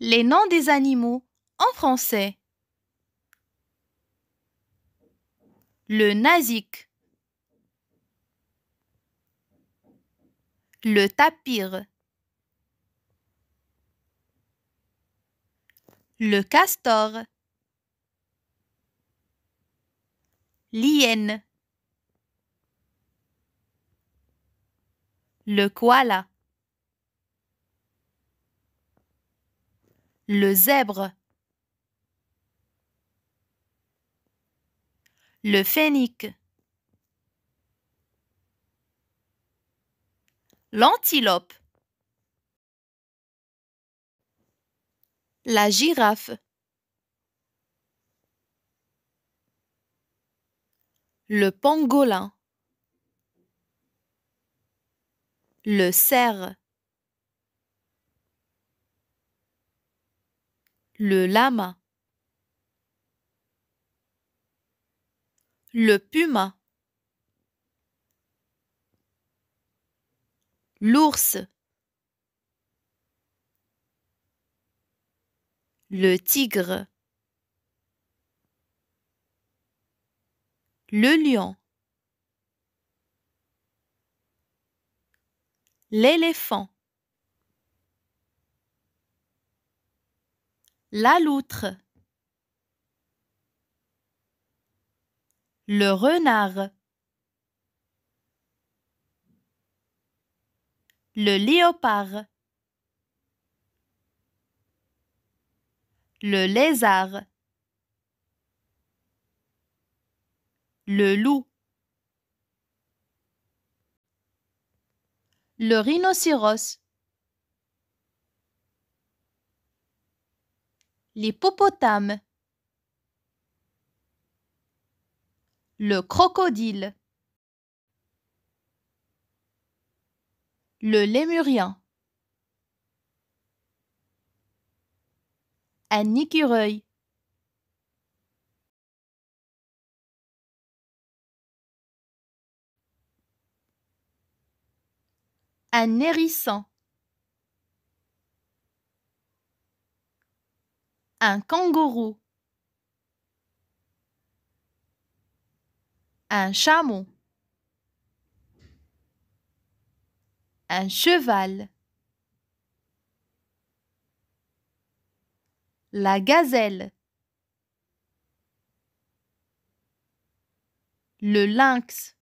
les noms des animaux en français. Le nasique Le tapir. Le castor. L'hyène. Le koala. Le zèbre. Le phénix. L'antilope. La girafe. Le pangolin. Le cerf. le lama, le puma, l'ours, le tigre, le lion, l'éléphant. La loutre. Le renard. Le léopard. Le lézard. Le loup. Le rhinocéros. l'hippopotame, le crocodile, le lémurien, un écureuil, un hérisson. Un kangourou. Un chameau. Un cheval. La gazelle. Le lynx.